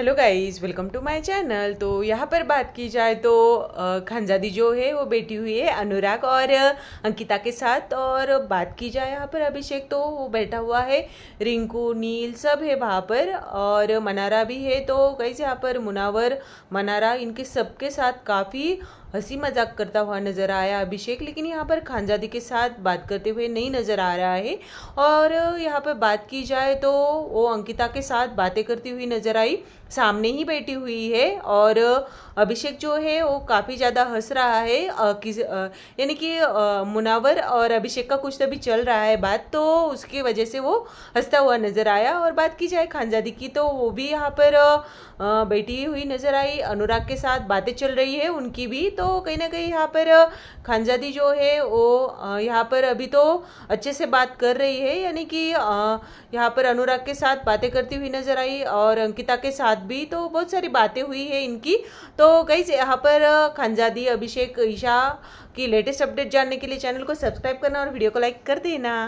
hello guys welcome to my channel तो यहाँ पर बात की जाए तो खानजादी जो है वो बैठी हुई है अनुराग और अंकिता के साथ और बात की जाए यहाँ पर अभिषेक तो वो बैठा हुआ है रिंकू नील सब है वहाँ पर और मनारा भी है तो गाइस यहाँ पर मुनावर मनारा इनके सबके साथ काफ़ी हंसी मजाक करता हुआ नज़र आया अभिषेक लेकिन यहाँ पर खानजादी के साथ बात करते हुए नहीं नज़र आ रहा है और यहाँ पर बात की जाए तो वो अंकिता के साथ बातें करती हुई नज़र आई सामने ही बैठी हुई है और अभिषेक जो है वो काफ़ी ज़्यादा हंस रहा है यानी कि मुनावर और अभिषेक का कुछ तभी तो चल रहा है बात तो उसकी वजह से वो हंसता हुआ नज़र आया और बात की जाए खानजादी की तो वो भी यहाँ पर बैठी हुई नज़र आई अनुराग के साथ बातें चल रही है उनकी भी तो कहीं ना कहीं यहाँ पर खानजादी जो है वो यहाँ पर अभी तो अच्छे से बात कर रही है यानी कि यहाँ पर अनुराग के साथ बातें करती हुई नजर आई और अंकिता के साथ भी तो बहुत सारी बातें हुई है इनकी तो कई यहाँ पर खानजादी अभिषेक ईशा की लेटेस्ट अपडेट जानने के लिए चैनल को सब्सक्राइब करना और वीडियो को लाइक कर देना